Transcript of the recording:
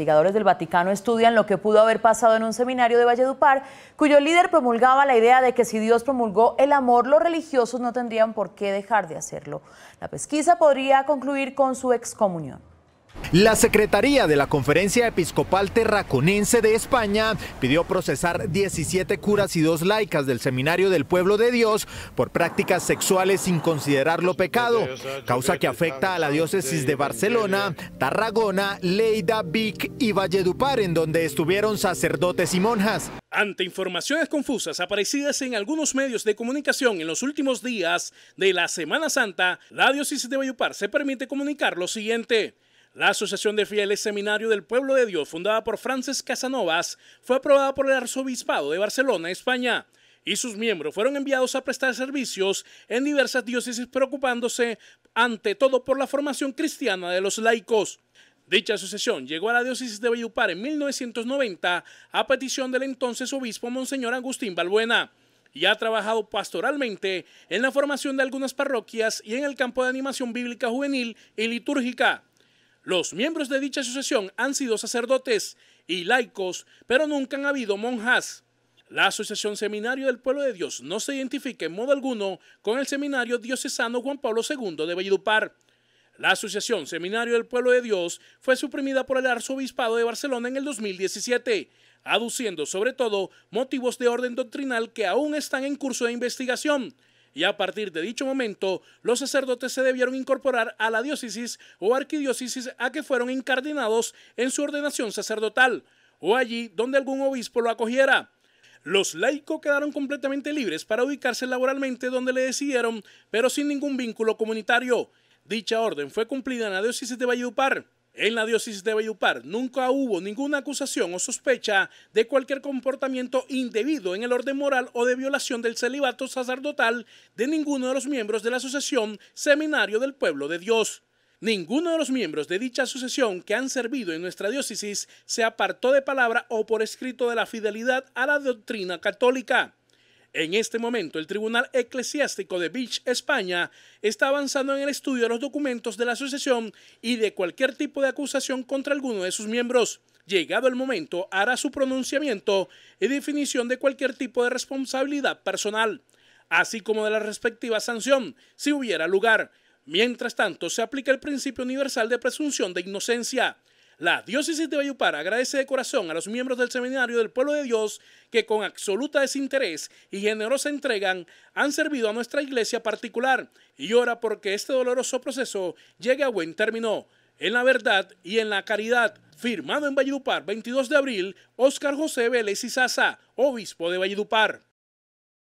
Investigadores del Vaticano estudian lo que pudo haber pasado en un seminario de Valledupar, cuyo líder promulgaba la idea de que si Dios promulgó el amor, los religiosos no tendrían por qué dejar de hacerlo. La pesquisa podría concluir con su excomunión. La Secretaría de la Conferencia Episcopal Terraconense de España pidió procesar 17 curas y dos laicas del Seminario del Pueblo de Dios por prácticas sexuales sin considerarlo pecado, causa que afecta a la diócesis de Barcelona, Tarragona, Leida, Vic y Valledupar, en donde estuvieron sacerdotes y monjas. Ante informaciones confusas aparecidas en algunos medios de comunicación en los últimos días de la Semana Santa, la diócesis de Valledupar se permite comunicar lo siguiente. La Asociación de Fieles Seminario del Pueblo de Dios, fundada por Frances Casanovas, fue aprobada por el Arzobispado de Barcelona, España, y sus miembros fueron enviados a prestar servicios en diversas diócesis preocupándose ante todo por la formación cristiana de los laicos. Dicha asociación llegó a la diócesis de Vellupar en 1990 a petición del entonces obispo Monseñor Agustín Balbuena y ha trabajado pastoralmente en la formación de algunas parroquias y en el campo de animación bíblica juvenil y litúrgica. Los miembros de dicha asociación han sido sacerdotes y laicos, pero nunca han habido monjas. La Asociación Seminario del Pueblo de Dios no se identifica en modo alguno con el Seminario Diocesano Juan Pablo II de Valledupar. La Asociación Seminario del Pueblo de Dios fue suprimida por el Arzobispado de Barcelona en el 2017, aduciendo sobre todo motivos de orden doctrinal que aún están en curso de investigación, y a partir de dicho momento los sacerdotes se debieron incorporar a la diócesis o arquidiócesis a que fueron incardinados en su ordenación sacerdotal o allí donde algún obispo lo acogiera. Los laicos quedaron completamente libres para ubicarse laboralmente donde le decidieron, pero sin ningún vínculo comunitario. Dicha orden fue cumplida en la diócesis de Valledupar. En la diócesis de Bayupar nunca hubo ninguna acusación o sospecha de cualquier comportamiento indebido en el orden moral o de violación del celibato sacerdotal de ninguno de los miembros de la asociación Seminario del Pueblo de Dios. Ninguno de los miembros de dicha sucesión que han servido en nuestra diócesis se apartó de palabra o por escrito de la fidelidad a la doctrina católica. En este momento, el Tribunal Eclesiástico de Beach, España, está avanzando en el estudio de los documentos de la asociación y de cualquier tipo de acusación contra alguno de sus miembros. Llegado el momento, hará su pronunciamiento y definición de cualquier tipo de responsabilidad personal, así como de la respectiva sanción, si hubiera lugar. Mientras tanto, se aplica el principio universal de presunción de inocencia. La diócesis de Valledupar agradece de corazón a los miembros del Seminario del Pueblo de Dios que con absoluta desinterés y generosa entrega han servido a nuestra iglesia particular y ora porque este doloroso proceso llegue a buen término. En la verdad y en la caridad. Firmado en Valledupar, 22 de abril, Óscar José Vélez Sasa, obispo de Valledupar.